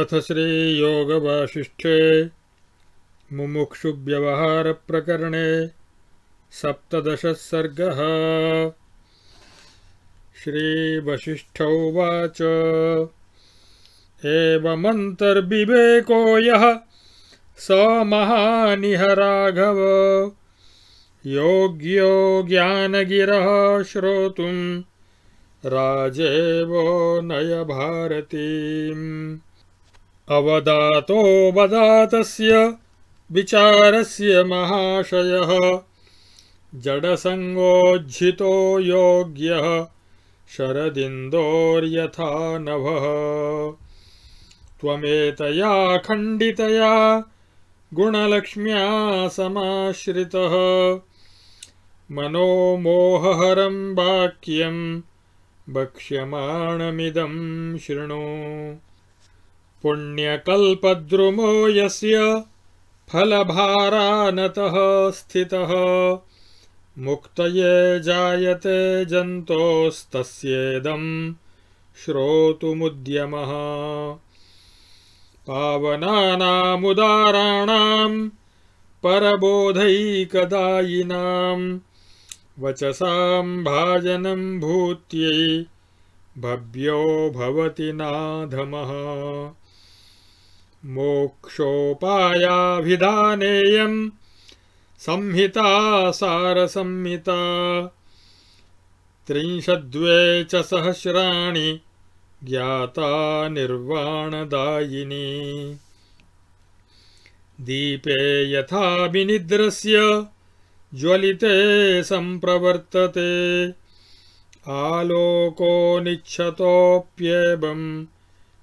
अथ श्रीयोगवासिष्ठे मुमुक्षुव्यवहारप्रकरणे सप्तदशः सर्गः श्रीवसिष्ठ उवाच एवमन्तर्विवेको यः राघव योग्यो ज्ञानगिरः श्रोतुं राजेवो नय भारती अवदातो वदातस्य विचारस्य महाशयः जडसङ्गोज्झितो योग्यः शरदिन्दोर्यथा नभः त्वमेतया खण्डितया गुणलक्ष्म्या समाश्रितः मनोमोहहरं वाक्यं भक्ष्यमाणमिदं शृणु पुण्यकद्रुमो यस्य स्थि मुक्त जायते जायते श्रोत मुद्यम पावनादाराण परबोधकदाईना वचसा भाजनं भूत भव्यो भवति नाधमः मोक्षोपायाभिधानेयं संहिता सारसंहिता त्रिंशद्वे च सहस्राणि ज्ञाता निर्वाणदायिनी दीपे यथा विनिद्रस्य ज्वलिते सम्प्रवर्तते निच्छतोऽप्येवम्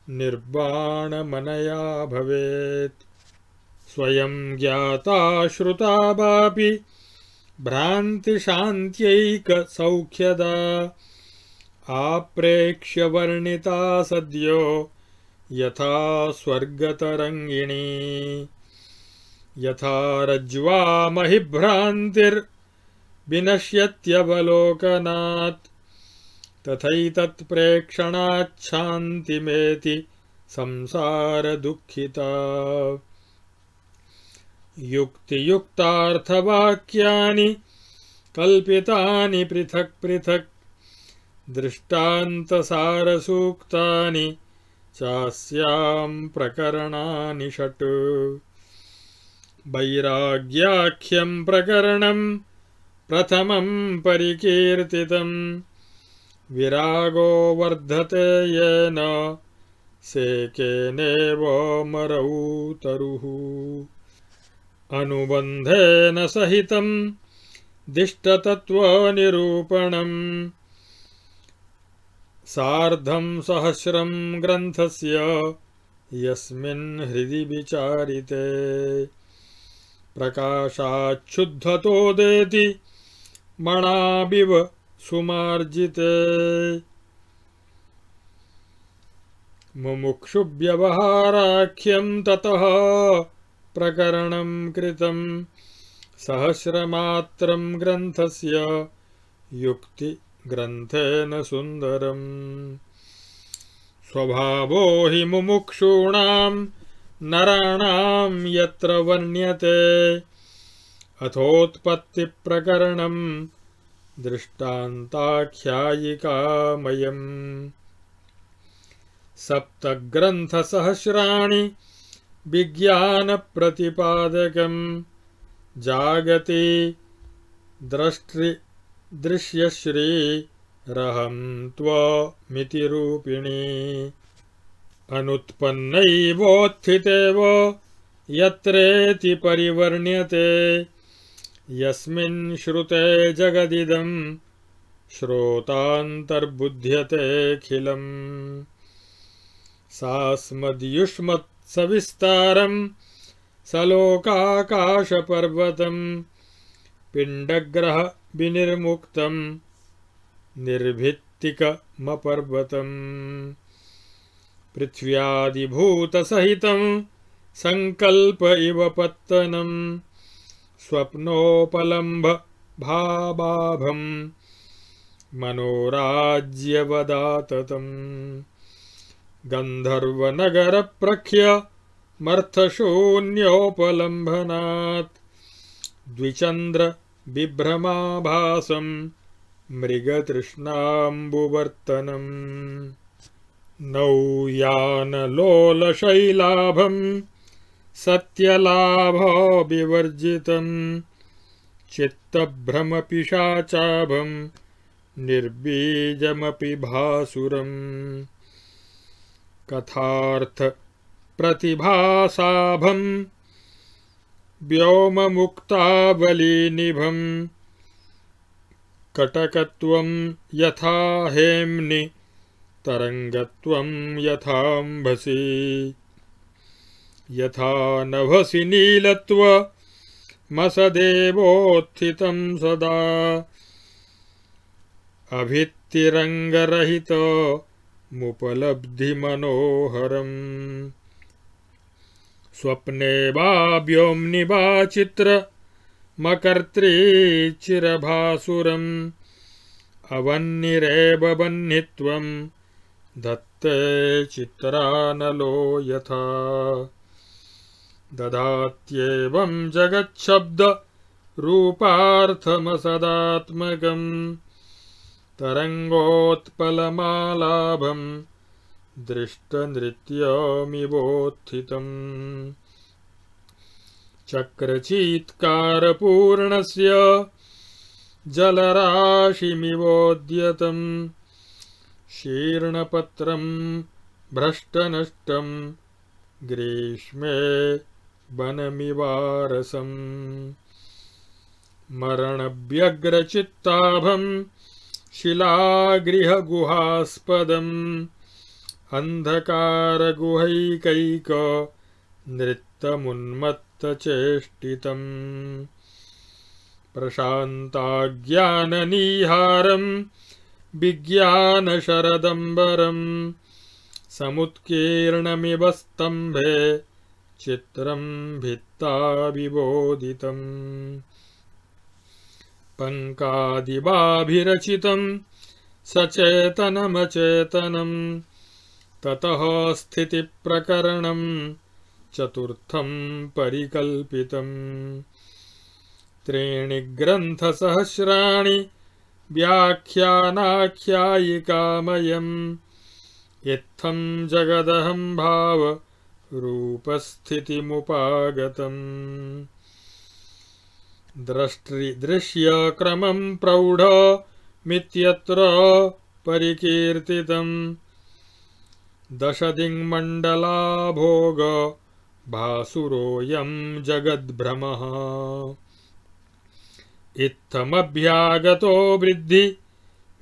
मनया भवेत् स्वयं ज्ञाता श्रुता वापि सौख्यदा आप्रेक्ष्य वर्णिता सद्यो यथा स्वर्गतरंगिणी यथा रज्ज्वा महिभ्रान्तिर्विनश्यत्यवलोकनात् तथैतत्प्रेक्षणाच्छान्तिमेति संसारदुःखिता युक्तियुक्तार्थवाक्यानि कल्पितानि पृथक् पृथक् दृष्टान्तसारसूक्तानि चास्याम् प्रकरणानि षट् वैराग्याख्यम् प्रकरणम् प्रथमम् परिकीर्तितम् विरागो वर्धते ये न ने वो मरऊ येन सेकेनेवमरौ तरुः अनुबन्धेन सहितं निरूपण साधम सहस्रम ग्रंथ से हृदि विचारिते प्रकाशाच्छुद्धतो देति मणाविव सुमार्जिते मुमुक्षु मुमुक्षुव्यवहाराख्यं ततः प्रकरणं कृतं सहस्रमात्रं युक्ति युक्तिग्रन्थेन सुन्दरम् स्वभावो हि मुमुक्षूणां नराणां यत्र अथोत्पत्ति प्रकरणं दृष्टान्ताख्यायिकामयम् विज्ञान विज्ञानप्रतिपादकं जागति दृश्यश्री दृश्यश्रीरहं त्वमिति रूपिणी अनुत्पन्नैवोत्थितेव यत्रेति परिवर्ण्यते यस्मिन् श्रुते जगदिदं श्रोतान्तर्बुध्यतेऽखिलम् सास्मद्युष्मत्सविस्तारं पिंडग्रह विर्मुक्त निर्भित्तिकमपर्वतम् पृथ्व्यादिभूतसहित सङ्कल्प इव पत्तनम स्वप्नोपलम्भ भाबाभम् मनोराज्यवदाततम् गन्धर्वनगरप्रख्य मर्थशून्योपलम्भनात् द्विचन्द्रबिभ्रमाभासं मृगतृष्णाम्बुवर्तनम् नौयानलोलशैलाभम् सत्यलाभो निर्बीजमी भासुर कथार्थ भासुरम् व्योम व्योममुक्तावलीनिभं कटक यथा हेम्नि तरङ्गत्वं यथा नभसि मसदेवोत्थित सदा अभित्तिरङ्गरहितमुपलब्धिमनोहरम् स्वप्ने वा व्योम्नि वा चित्रमकर्तृचिरभासुरम् अवन्निरेव बह्नित्वं दत्ते चित्रानलो यथा ददात्येवं जगच्छब्द जगच्छब्दरूपार्थमसदात्मकम् तरङ्गोत्पलमालाभं दृष्टनृत्यमिवोत्थितम् चक्रचीत्कारपूर्णस्य जलराशिमिवोद्यतम् शीर्णपत्रं भ्रष्टनष्टं ग्रीष्मे वनमिवारसम् मरणव्यग्रचित्ताभम् शिलागृहगुहास्पदम् नृत्तमुन्मत्तचेष्टितम् प्रशान्ताज्ञाननीहारम् विज्ञानशरदम्बरम् समुत्कीर्णमिव स्तम्भे चित्रम् भित्ताभिबोधितम् पङ्कादिवाभिरचितं सचेतनमचेतनं ततः स्थितिप्रकरणं चतुर्थं परिकल्पितम् त्रीणि ग्रन्थसहस्राणि व्याख्यानाख्यायिकामयम् जगदहं भाव स्थितिमुपागतम् दृश्यक्रमं प्रौढमित्यत्र परिकीर्तितम् दशदिङ्मण्डलाभोग भासुरोऽयम् जगद्भ्रमः इत्थमभ्यागतो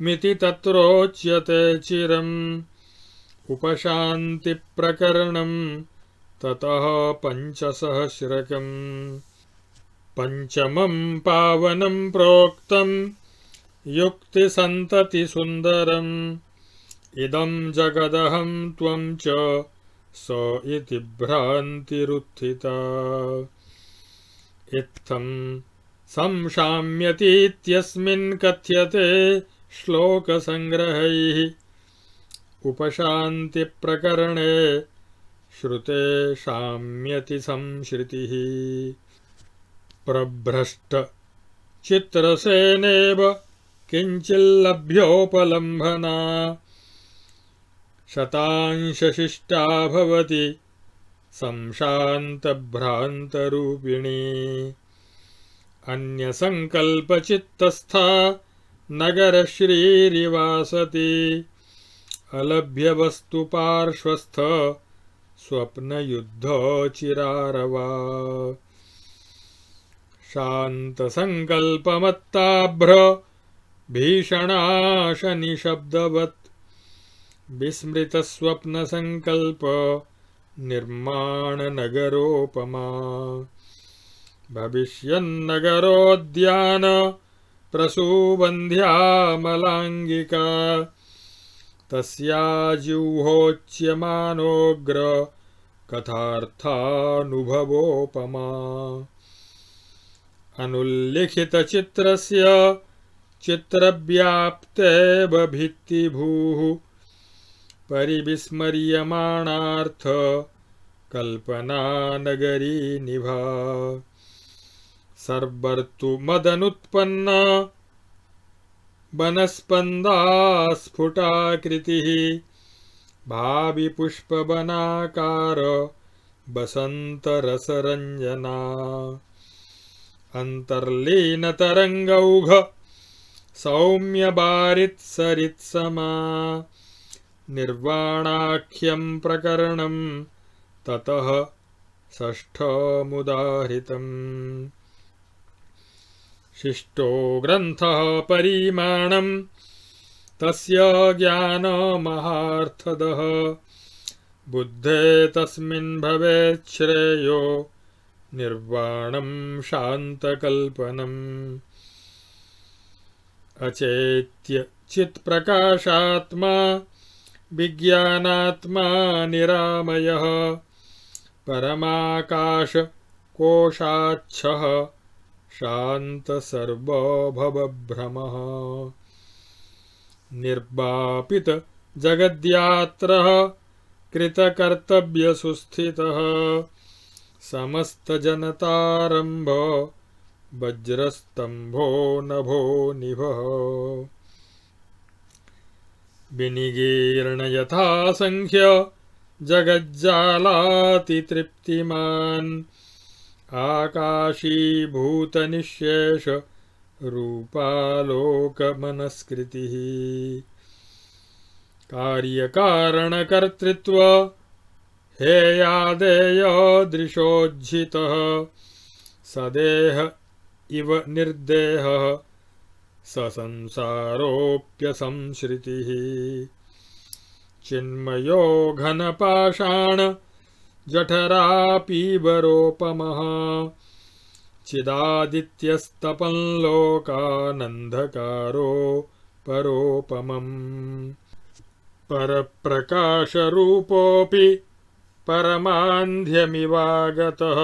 मिति तत्रोच्यते चिरम् उपशान्तिप्रकरणम् ततः पञ्चसः शिरकम् पञ्चमम् पावनम् प्रोक्तम् युक्तिसन्ततिसुन्दरम् इदम् जगदहम् त्वम् च स इति भ्रान्तिरुत्थिता इत्थम् संशाम्यतीत्यस्मिन् कथ्यते श्लोकसङ्ग्रहैः उपशान्तिप्रकरणे श्रुते शाम्यति संश्रुतिः प्रभ्रष्ट चित्रसेनेव किञ्चिल्लभ्योपलम्भना शतांशशिष्टा भवति संशान्तभ्रान्तरूपिणी अन्यसङ्कल्पचित्तस्था नगरश्रीरिवासति अलभ्यवस्तुपार्श्वस्थ स्वप्नयुद्धोचिरारवा शान्तसङ्कल्पमत्ताभ्र भीषणाशनिशब्दवत् विस्मृतस्वप्नसङ्कल्प निर्माणनगरोपमा भविष्यन्नगरोद्यान प्रसूबन्ध्यामलाङ्गिका तस्याज्यूहोच्यमानोऽग्र कथार्थानुभवोपमा अनुल्लिखितचित्रस्य चित्रव्याप्तेव भित्तिभूः परिविस्मर्यमाणार्थ कल्पनानगरी निभा सर्वर्तु मदनुत्पन्ना वनस्पन्दास्फुटाकृतिः भाविपुष्पवनाकार बसन्तरसरञ्जना अन्तर्लीनतरङ्गौघ सौम्यबारित्सरित्समा निर्वाणाख्यं प्रकरणं ततः षष्ठमुदा शिष्टो ग्रंथ परिमाण त्ञान महाद बुद्धे तस्मिन् निर्वाण शातकनम निर्वाणं शान्तकल्पनम् विज्ञात्मा निरामय विज्ञानात्मा निरामयः जगद्यात्र कृतकर्तव्य सुस्थि समस्त जनतारंभ वज्रस्तंभो नभो निभ निभः विनिगीर्णयथासङ्ख्य जगज्जालातितृप्तिमान् आकाशीभूतनिःशेष रूपालोकमनस्कृतिः कार्यकारणकर्तृत्व हेयादेयोदृशोज्झितः सदेह इव निर्देहः स संसारोऽप्यसंश्रितिः चिन्मयो पाषाण जठरापीबरोपम परोपम पर जठरापीबरोपमः चिदादित्यस्तपं लोकानन्धकारो परोपमम् परप्रकाशरूपोऽपि परमान्ध्यमिवागतः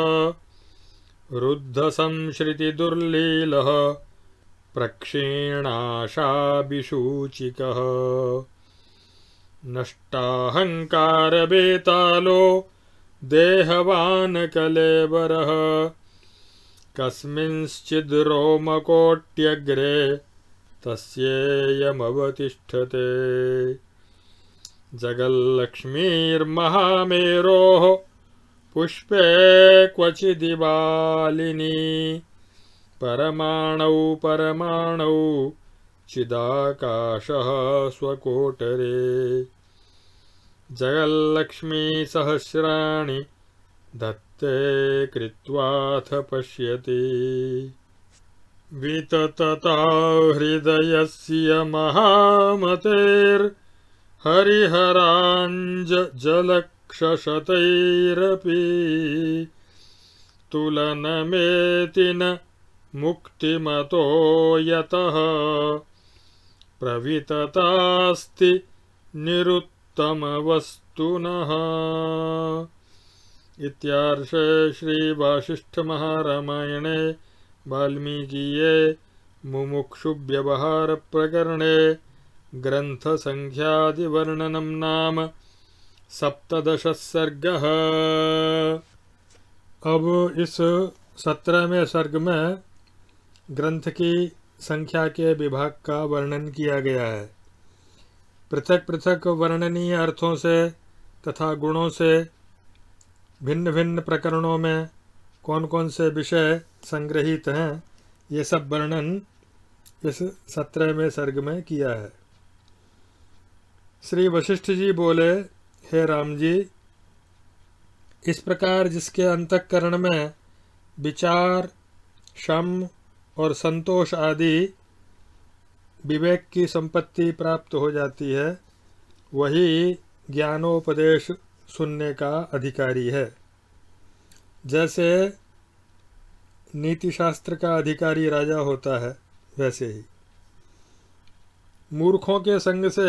रुद्धसंश्रितिदुर्लीलः नष्टाहंकार बेतालो देहवान् कले कस्मिंश्चिद् रोमकोट्यग्रे तस्येयमवतिष्ठते जगल्लक्ष्मीर्महामेरोः पुष्पे क्वचिदिवालिनी परमाणौ परमाणौ चिदाकाशः स्वकोटरे जगल्लक्ष्मीसहस्राणि दत्ते कृत्वाथ पश्यति विततता हृदयस्य महामतेर्हरिहराञ्जलक्षशतैरपि तुलनमेति न मुक्तिमतो यतः प्रविततास्ति निरु उत्तमवस्तुनः इत्यार्षे श्रीवासिष्ठमहारामायणे मुमुक्षुव्यवहार प्रकरणे ग्रन्थसङ्ख्यादिवर्णनं नाम सप्तश सर्ग अब इस सत्रहवें सर्ग में ग्रंथ की संख्या के विभाग का वर्णन किया गया है पृथक पृथक वर्णनीय अर्थों से तथा गुणों से भिन्न भिन्न प्रकरणों में कौन कौन से विषय संग्रहित हैं ये सब वर्णन इस सत्रहवें सर्ग में किया है श्री वशिष्ठ जी बोले हे राम जी इस प्रकार जिसके अंतकरण में विचार शम और संतोष आदि विवेक की संपत्ति प्राप्त हो जाती है वही ज्ञानोपदेश सुनने का अधिकारी है जैसे नीतिशास्त्र का अधिकारी राजा होता है वैसे ही मूर्खों के संग से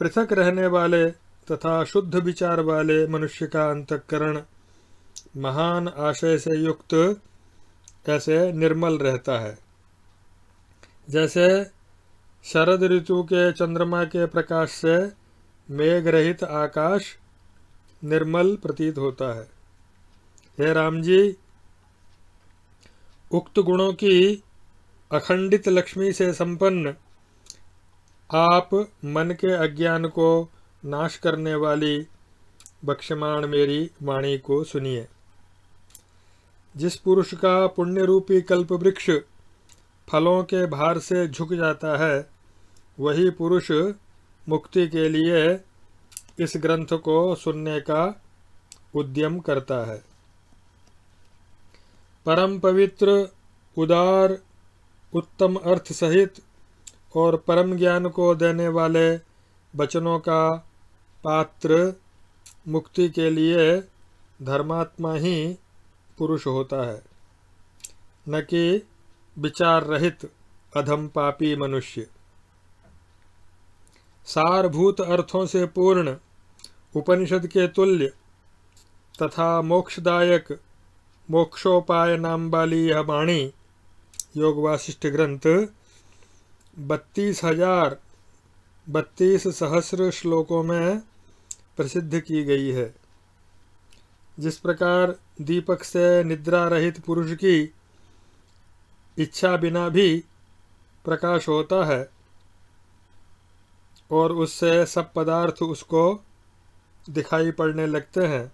पृथक रहने वाले तथा शुद्ध विचार वाले मनुष्य का अंतकरण महान आशय से युक्त ऐसे निर्मल रहता है जैसे शरद ऋतु के चंद्रमा के प्रकाश से मेघ रहित आकाश निर्मल प्रतीत होता है हे राम जी उक्त गुणों की अखंडित लक्ष्मी से संपन्न आप मन के अज्ञान को नाश करने वाली बक्षमाण मेरी वाणी को सुनिए जिस पुरुष का पुण्य रूपी कल्प वृक्ष फलों के भार से झुक जाता है वही पुरुष मुक्ति के लिए इस ग्रंथ को सुनने का उद्यम करता है परम पवित्र उदार उत्तम अर्थ सहित और परम ज्ञान को देने वाले वचनों का पात्र मुक्ति के लिए धर्मात्मा ही पुरुष होता है न कि विचार रहित अधम पापी मनुष्य सारभूत अर्थों से पूर्ण उपनिषद के तुल्य तथा मोक्षदायक मोक्षोपाय नाम वाली यह वाणी योग वासिष्ठ ग्रंथ बत्तीस हजार बत्तीस सहस्र श्लोकों में प्रसिद्ध की गई है जिस प्रकार दीपक से निद्रा रहित पुरुष की इच्छा बिना भी प्रकाश होता है और उससे सब पदार्थ उसको दिखाई पड़ने लगते हैं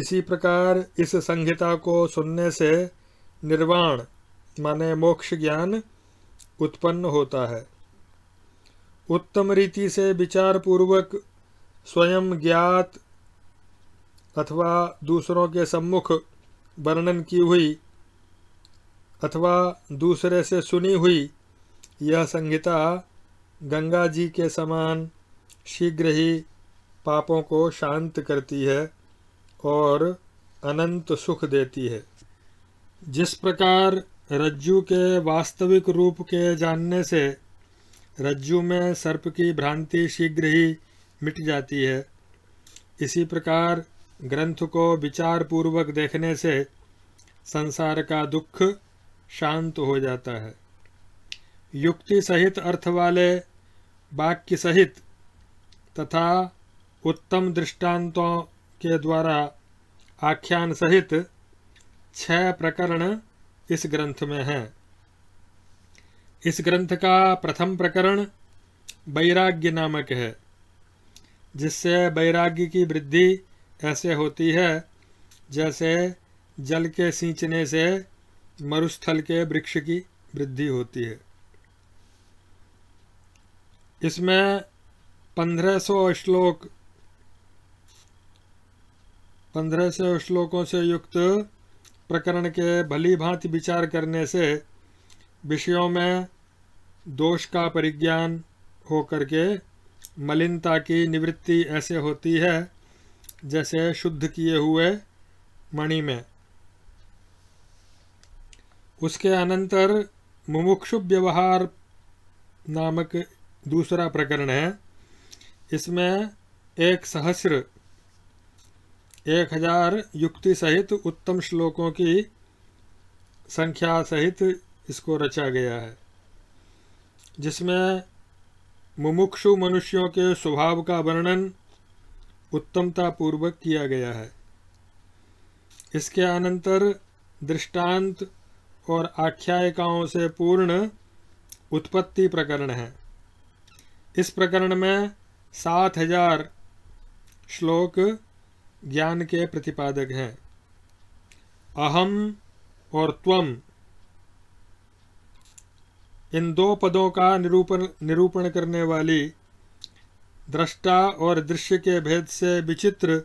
इसी प्रकार इस संहिता को सुनने से निर्वाण माने मोक्ष ज्ञान उत्पन्न होता है उत्तम रीति से विचार पूर्वक स्वयं ज्ञात अथवा दूसरों के सम्मुख वर्णन की हुई अथवा दूसरे से सुनी हुई यह संहिता गंगा जी के समान शीघ्र ही पापों को शांत करती है और अनंत सुख देती है जिस प्रकार रज्जु के वास्तविक रूप के जानने से रज्जु में सर्प की भ्रांति शीघ्र ही मिट जाती है इसी प्रकार ग्रंथ को विचार पूर्वक देखने से संसार का दुख शांत हो जाता है युक्ति सहित अर्थ वाले वाक्य सहित तथा उत्तम दृष्टांतों के द्वारा आख्यान सहित छह प्रकरण इस ग्रंथ में हैं इस ग्रंथ का प्रथम प्रकरण वैराग्य नामक है जिससे वैराग्य की वृद्धि ऐसे होती है जैसे जल के सींचने से मरुस्थल के वृक्ष की वृद्धि होती है इसमें 1500 श्लोक 1500 श्लोकों से युक्त प्रकरण के भली भांति विचार करने से विषयों में दोष का परिज्ञान हो करके मलिनता की निवृत्ति ऐसे होती है जैसे शुद्ध किए हुए मणि में उसके अनंतर मुमुक्षु व्यवहार नामक दूसरा प्रकरण है इसमें एक सहस्र एक हजार युक्ति सहित उत्तम श्लोकों की संख्या सहित इसको रचा गया है जिसमें मुमुक्षु मनुष्यों के स्वभाव का वर्णन उत्तमता पूर्वक किया गया है इसके अनंतर दृष्टांत और आख्यायिकाओं से पूर्ण उत्पत्ति प्रकरण है इस प्रकरण में सात हजार श्लोक ज्ञान के प्रतिपादक हैं अहम और त्वम इन दो पदों का निरूपण निरूपण करने वाली दृष्टा और दृश्य के भेद से विचित्र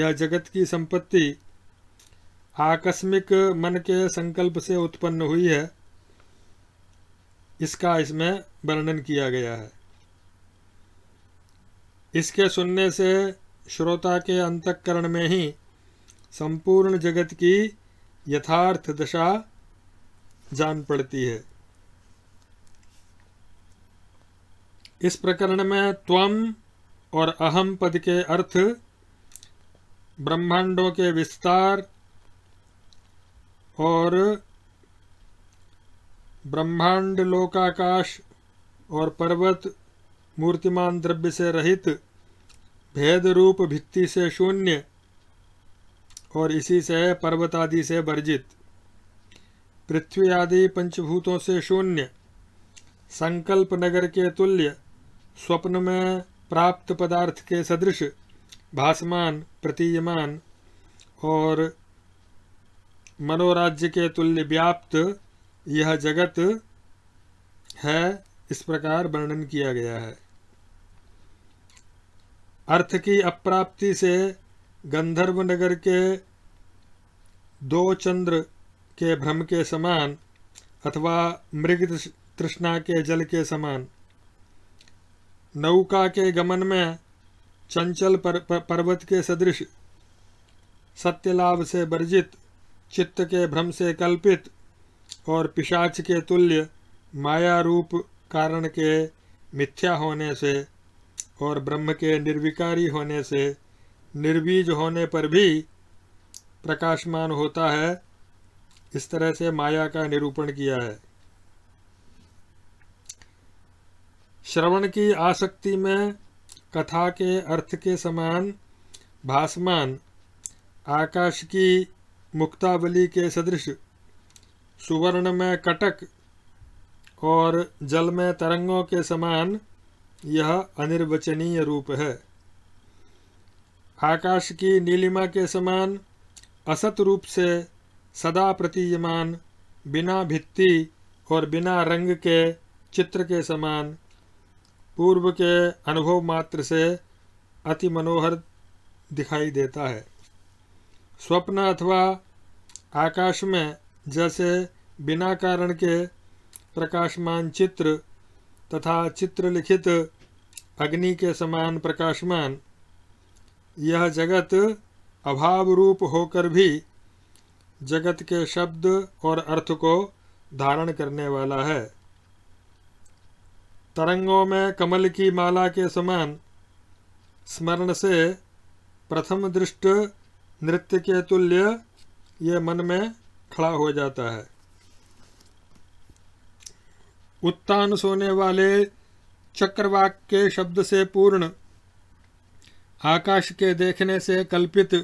यह जगत की संपत्ति आकस्मिक मन के संकल्प से उत्पन्न हुई है इसका इसमें वर्णन किया गया है इसके सुनने से श्रोता के अंतकरण में ही संपूर्ण जगत की यथार्थ दशा जान पड़ती है इस प्रकरण में त्वम और अहम पद के अर्थ ब्रह्मांडों के विस्तार और ब्रह्मांड लोकाकाश और पर्वत मूर्तिमान द्रव्य से रहित भेद रूप भित्ति से शून्य और इसी से पर्वत आदि से वर्जित पृथ्वी आदि पंचभूतों से शून्य संकल्प नगर के तुल्य स्वप्न में प्राप्त पदार्थ के सदृश भासमान प्रतीयमान और मनोराज्य के तुल्य व्याप्त यह जगत है इस प्रकार वर्णन किया गया है अर्थ की अप्राप्ति से गंधर्व नगर के दो चंद्र के भ्रम के समान अथवा मृग तृष्णा के जल के समान नौका के गमन में चंचल पर, पर, पर्वत के सदृश सत्यलाभ से वर्जित चित्त के भ्रम से कल्पित और पिशाच के तुल्य माया रूप कारण के मिथ्या होने से और ब्रह्म के निर्विकारी होने से निर्बीज होने पर भी प्रकाशमान होता है इस तरह से माया का निरूपण किया है श्रवण की आसक्ति में कथा के अर्थ के समान भासमान आकाश की मुक्तावली के सदृश सुवर्ण में कटक और जल में तरंगों के समान यह अनिर्वचनीय रूप है आकाश की नीलिमा के समान असत रूप से सदा प्रतीयमान बिना भित्ति और बिना रंग के चित्र के समान पूर्व के अनुभव मात्र से अति मनोहर दिखाई देता है स्वप्न अथवा आकाश में जैसे बिना कारण के प्रकाशमान चित्र तथा चित्रलिखित अग्नि के समान प्रकाशमान यह जगत अभाव रूप होकर भी जगत के शब्द और अर्थ को धारण करने वाला है तरंगों में कमल की माला के समान स्मरण से प्रथम दृष्ट नृत्य के तुल्य ये मन में खड़ा हो जाता है उत्तान सोने वाले चक्रवाक के शब्द से पूर्ण आकाश के देखने से कल्पित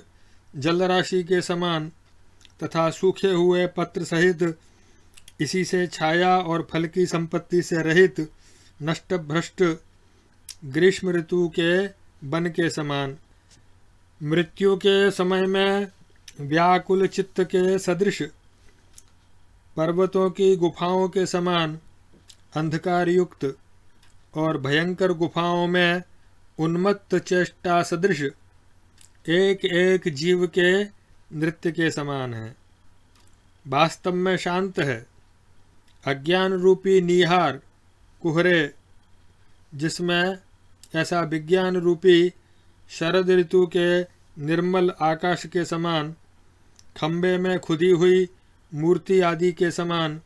जलराशि के समान तथा सूखे हुए पत्र सहित इसी से छाया और फल की संपत्ति से रहित नष्ट भ्रष्ट ग्रीष्म ऋतु के वन के समान मृत्यु के समय में व्याकुल चित्त के सदृश पर्वतों की गुफाओं के समान अंधकार युक्त और भयंकर गुफाओं में उन्मत्त चेष्टा सदृश एक एक जीव के नृत्य के समान है वास्तव में शांत है अज्ञान रूपी निहार कुहरे जिसमें ऐसा विज्ञान रूपी शरद ऋतु के निर्मल आकाश के समान खम्भे में खुदी हुई मूर्ति आदि के समान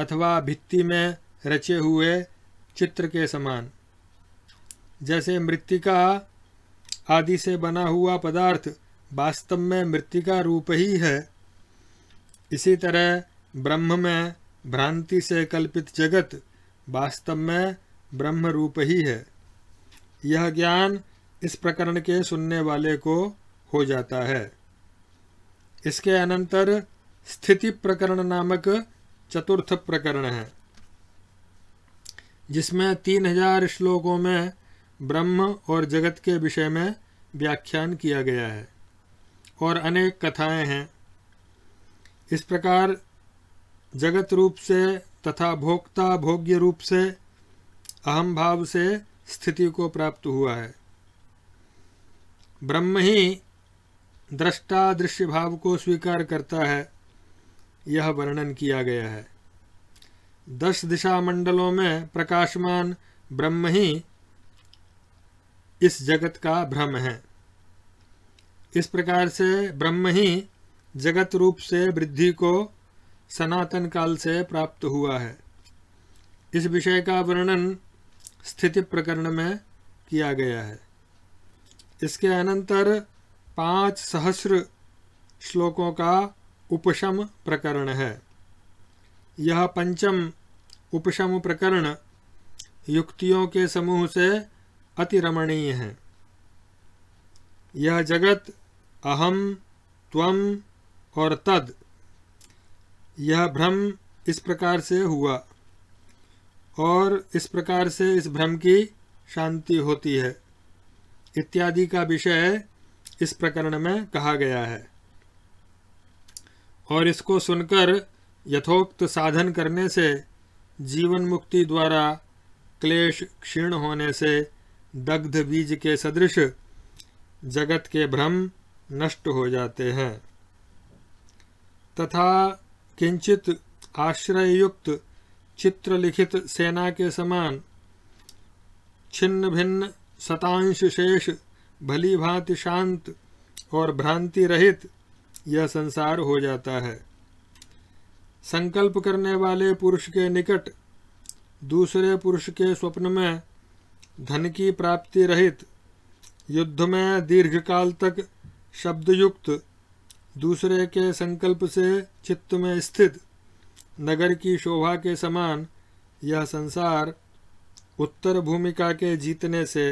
अथवा भित्ति में रचे हुए चित्र के समान जैसे मृतिका आदि से बना हुआ पदार्थ वास्तव में मृतिका रूप ही है इसी तरह ब्रह्म में भ्रांति से कल्पित जगत वास्तव में ब्रह्म रूप ही है यह ज्ञान इस प्रकरण के सुनने वाले को हो जाता है इसके अनंतर स्थिति प्रकरण नामक चतुर्थ प्रकरण है जिसमें तीन हजार श्लोकों में ब्रह्म और जगत के विषय में व्याख्यान किया गया है और अनेक कथाएं हैं इस प्रकार जगत रूप से तथा भोक्ता भोग्य रूप से अहम भाव से स्थिति को प्राप्त हुआ है ब्रह्म ही दृष्टा दृश्य भाव को स्वीकार करता है यह वर्णन किया गया है दस दिशा मंडलों में प्रकाशमान ब्रह्म ही इस जगत का भ्रम है इस प्रकार से ब्रह्म ही जगत रूप से वृद्धि को सनातन काल से प्राप्त हुआ है इस विषय का वर्णन स्थिति प्रकरण में किया गया है इसके अनंतर पाँच सहस्र श्लोकों का उपशम प्रकरण है यह पंचम उपशम प्रकरण युक्तियों के समूह से अतिरमणीय है यह जगत अहम त्वम और तद यह भ्रम इस प्रकार से हुआ और इस प्रकार से इस भ्रम की शांति होती है इत्यादि का विषय इस प्रकरण में कहा गया है और इसको सुनकर यथोक्त साधन करने से जीवन मुक्ति द्वारा क्लेश क्षीण होने से दग्ध बीज के सदृश जगत के भ्रम नष्ट हो जाते हैं तथा किंचित आश्रययुक्त चित्रलिखित सेना के समान छिन्न भिन्न शतांश शेष भली भांति शांत और भ्रांति रहित यह संसार हो जाता है संकल्प करने वाले पुरुष के निकट दूसरे पुरुष के स्वप्न में धन की प्राप्ति रहित युद्ध में दीर्घकाल तक शब्दयुक्त दूसरे के संकल्प से चित्त में स्थित नगर की शोभा के समान यह संसार उत्तर भूमिका के जीतने से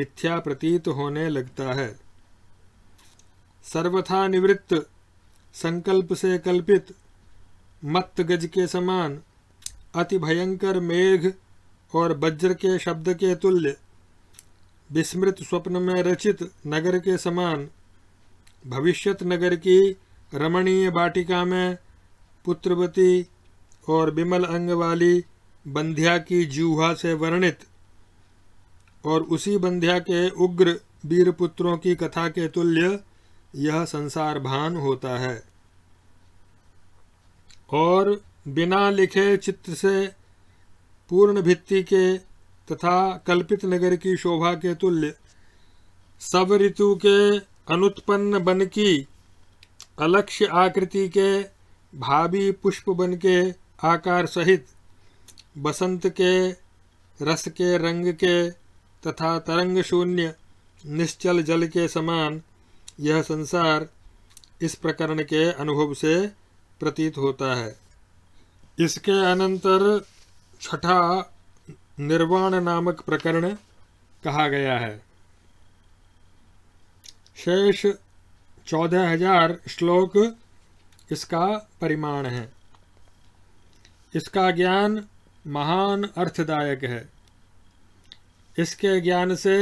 मिथ्या प्रतीत होने लगता है सर्वथा निवृत्त संकल्प से कल्पित मत्त गज के समान अति भयंकर मेघ और वज्र के शब्द के तुल्य विस्मृत स्वप्न में रचित नगर के समान भविष्यत नगर की रमणीय वाटिका में पुत्रवती और विमल अंग वाली बंध्या की जूहा से वर्णित और उसी बंध्या के उग्र वीरपुत्रों की कथा के तुल्य यह संसार भान होता है और बिना लिखे चित्र से पूर्ण भित्ति के तथा कल्पित नगर की शोभा के तुल्य सब ऋतु के अनुत्पन्न बन की अलक्ष्य आकृति के भावी पुष्प बन के आकार सहित बसंत के रस के रंग के तथा तरंग शून्य निश्चल जल के समान यह संसार इस प्रकरण के अनुभव से प्रतीत होता है इसके अनंतर छठा निर्वाण नामक प्रकरण कहा गया है शेष चौदह हजार श्लोक इसका परिमाण है इसका ज्ञान महान अर्थदायक है इसके ज्ञान से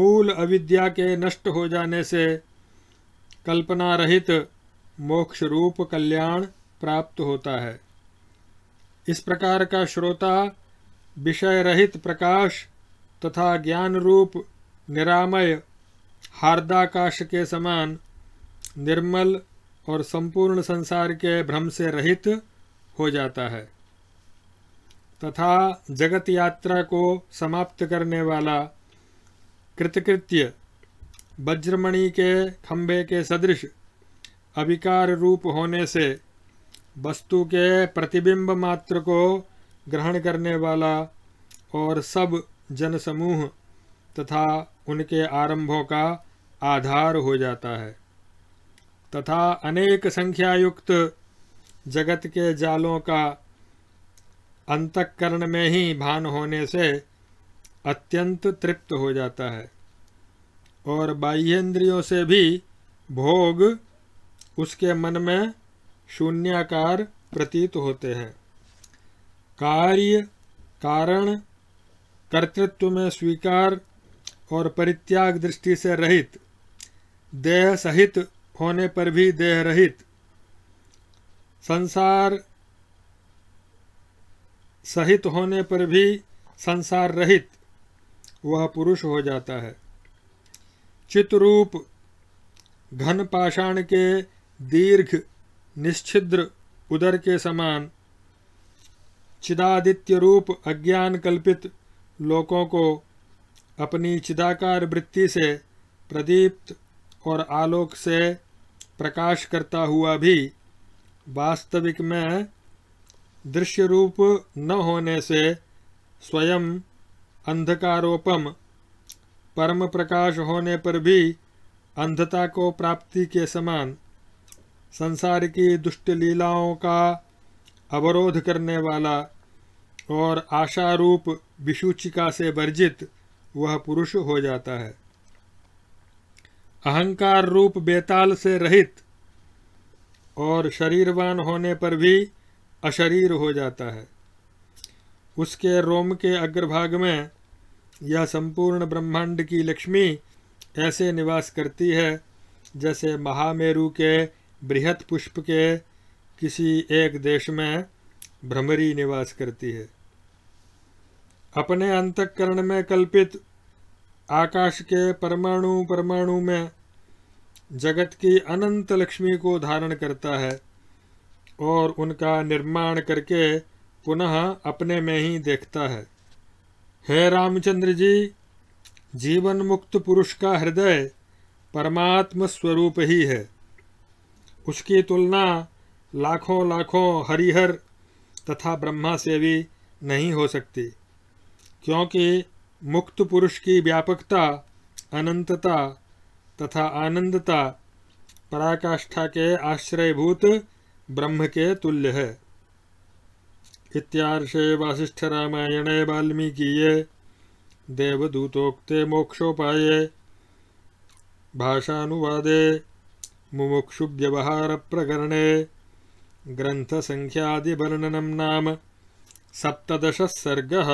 मूल अविद्या के नष्ट हो जाने से कल्पना रहित मोक्ष रूप कल्याण प्राप्त होता है इस प्रकार का श्रोता विषय रहित प्रकाश तथा ज्ञान रूप निरामय हार्दाकाश के समान निर्मल और संपूर्ण संसार के भ्रम से रहित हो जाता है तथा जगत यात्रा को समाप्त करने वाला कृतकृत्य वज्रमणि के खंभे के सदृश अविकार रूप होने से वस्तु के प्रतिबिंब मात्र को ग्रहण करने वाला और सब जनसमूह तथा उनके आरंभों का आधार हो जाता है तथा अनेक संख्यायुक्त जगत के जालों का अंतकरण में ही भान होने से अत्यंत तृप्त हो जाता है और बाह्येंद्रियों से भी भोग उसके मन में शून्याकार प्रतीत होते हैं कार्य कारण कर्तृत्व में स्वीकार और परित्याग दृष्टि से रहित देह सहित होने पर भी देह रहित संसार सहित होने पर भी संसार रहित वह पुरुष हो जाता है चित्रूप घन पाषाण के दीर्घ निश्चिद्र उदर के समान चिदादित्य रूप अज्ञान कल्पित लोकों को अपनी चिदाकार वृत्ति से प्रदीप्त और आलोक से प्रकाश करता हुआ भी वास्तविक में दृश्य रूप न होने से स्वयं अंधकारोपम परम प्रकाश होने पर भी अंधता को प्राप्ति के समान संसार की दुष्ट लीलाओं का अवरोध करने वाला और आशारूप विषूचिका से वर्जित वह पुरुष हो जाता है अहंकार रूप बेताल से रहित और शरीरवान होने पर भी अशरीर हो जाता है उसके रोम के अग्रभाग में यह संपूर्ण ब्रह्मांड की लक्ष्मी ऐसे निवास करती है जैसे महामेरु के बृहत पुष्प के किसी एक देश में भ्रमरी निवास करती है अपने अंतकरण में कल्पित आकाश के परमाणु परमाणु में जगत की अनंत लक्ष्मी को धारण करता है और उनका निर्माण करके पुनः अपने में ही देखता है हे रामचंद्र जी जीवन मुक्त पुरुष का हृदय परमात्म स्वरूप ही है उसकी तुलना लाखों लाखों हरिहर तथा ब्रह्मा से भी नहीं हो सकती क्योंकि मुक्त पुरुष की व्यापकता अनंतता तथा आनंदता पराकाष्ठा के आश्रयभूत ब्रह्म के तुल्य है इत्यार्षे वासिष्ठ रामायणे वाल्मीकि देवदूतोक्ते मोक्षोपाये भाषानुवादे मुमुक्षुव्यवहारप्रकरणे ग्रन्थसङ्ख्यादिवर्णनं नाम सप्तदशः सर्गः